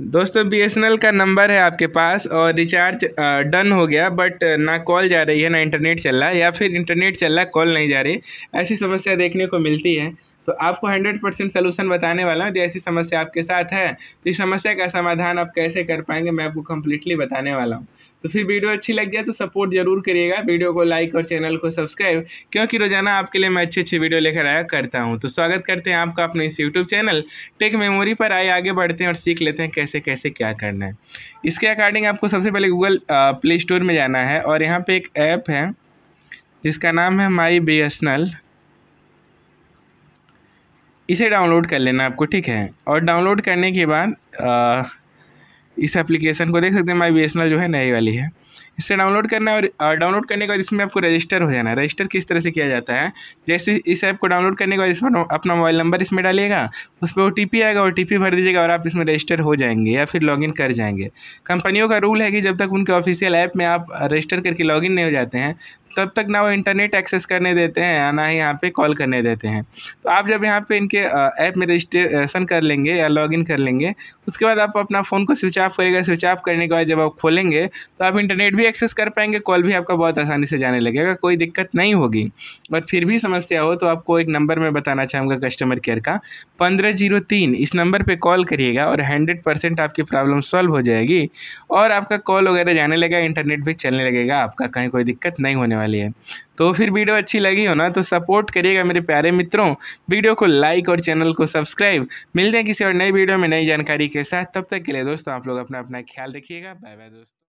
दोस्तों बी का नंबर है आपके पास और रिचार्ज डन हो गया बट ना कॉल जा रही है ना इंटरनेट चल रहा है या फिर इंटरनेट चल रहा है कॉल नहीं जा रही ऐसी समस्या देखने को मिलती है तो आपको हंड्रेड परसेंट सोल्यूशन बताने वाला हूँ यदि ऐसी समस्या आपके साथ है तो इस समस्या का समाधान आप कैसे कर पाएंगे मैं आपको कम्प्लीटली बताने वाला हूँ तो फिर वीडियो अच्छी लग गया तो सपोर्ट जरूर करिएगा वीडियो को लाइक और चैनल को सब्सक्राइब क्योंकि रोजाना आपके लिए मैं अच्छी अच्छी वीडियो लेकर आया करता हूँ तो स्वागत करते हैं आपका अपने इस यूट्यूब चैनल टेक मेमोरी पर आए आगे बढ़ते हैं और सीख लेते हैं कैसे कैसे क्या करना है इसके अकॉर्डिंग आपको सबसे पहले गूगल प्ले स्टोर में जाना है और यहाँ पर एक ऐप है जिसका नाम है माई बी एस इसे डाउनलोड कर लेना आपको ठीक है और डाउनलोड करने के बाद इस एप्लीकेशन को देख सकते हैं माई बी जो है नई वाली है इसे डाउनलोड करना और डाउनलोड करने के बाद इसमें आपको रजिस्टर हो जाना है रजिस्टर किस तरह से किया जाता है जैसे इस ऐप को डाउनलोड करने के बाद इसमें अपना मोबाइल नंबर इसमें डालिएगा उस पर ओ आएगा ओ भर दीजिएगा और आप इसमें रजिस्टर हो जाएंगे या फिर लॉगिन कर जाएंगे कंपनियों का रूल है कि जब तक उनके ऑफिशियल ऐप में आप रजिस्टर करके लॉगिन नहीं हो जाते हैं तब तक ना वो इंटरनेट एक्सेस करने देते हैं ना ही यहाँ पे कॉल करने देते हैं तो आप जब यहाँ पे इनके ऐप में रजिस्ट्रेशन कर लेंगे या लॉगिन कर लेंगे उसके बाद आप अपना फ़ोन को स्विच ऑफ करेगा स्विच ऑफ करने के बाद जब आप खोलेंगे तो आप इंटरनेट भी एक्सेस कर पाएंगे कॉल भी आपका बहुत आसानी से जाने लगेगा कोई दिक्कत नहीं होगी और फिर भी समस्या हो तो आपको एक नंबर मैं बताना चाहूँगा कस्टमर केयर का पंद्रह जीरो तीन इस नंबर पर कॉल करिएगा और हंड्रेड परसेंट आपकी प्रॉब्लम सॉल्व हो जाएगी और आपका कॉल वगैरह जाने लगेगा इंटरनेट भी चलने लगेगा आपका कहीं कोई दिक्कत नहीं होने वाली है तो फिर वीडियो अच्छी लगी हो ना तो सपोर्ट करिएगा मेरे प्यारे मित्रों वीडियो को लाइक और चैनल को सब्सक्राइब मिलते हैं किसी और नई वीडियो में नई जानकारी के साथ तब तक के लिए दोस्तों आप लोग अपना अपना ख्याल रखिएगा बाय बाय दोस्तों